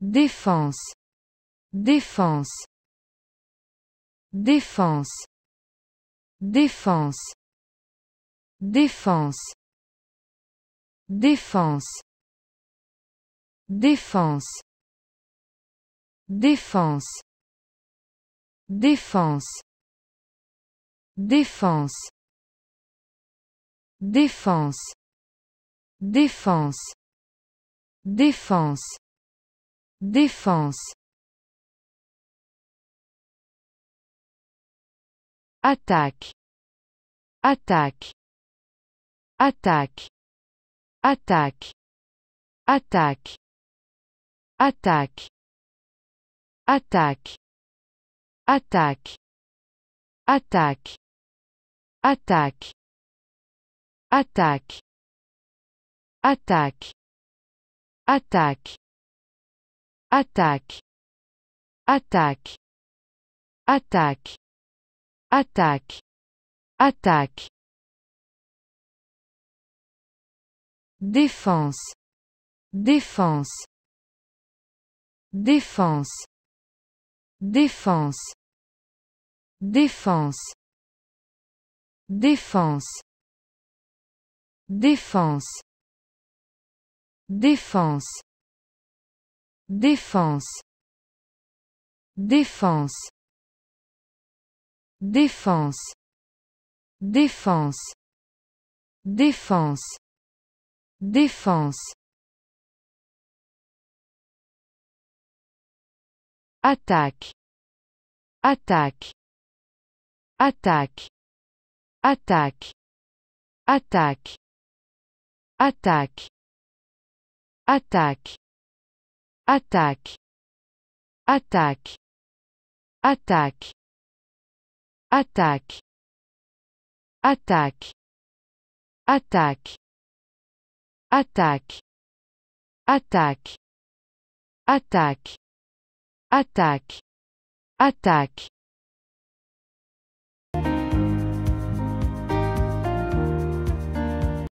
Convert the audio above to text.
Défense. Défense. Défense. Défense. Défense. Défense. Défense. Défense. Défense. Défense. Défense. Défense. Défense. Défense. Attaque. Attaque. Attaque. Attaque. Attaque. Attaque. Attaque. Attaque. Attaque. Attaque. Attaque attaque, attaque, attaque, attaque, attaque. Défense, défense, défense, défense, défense, défense, défense, défense. Défense. Défense. Défense. Défense. Défense. Défense. Attaque. Attaque. Attaque. Attaque. Attaque. Attaque. Attaque attaque, attaque, attaque, attaque, attaque, attaque, attaque, attaque, attaque, attaque, attaque,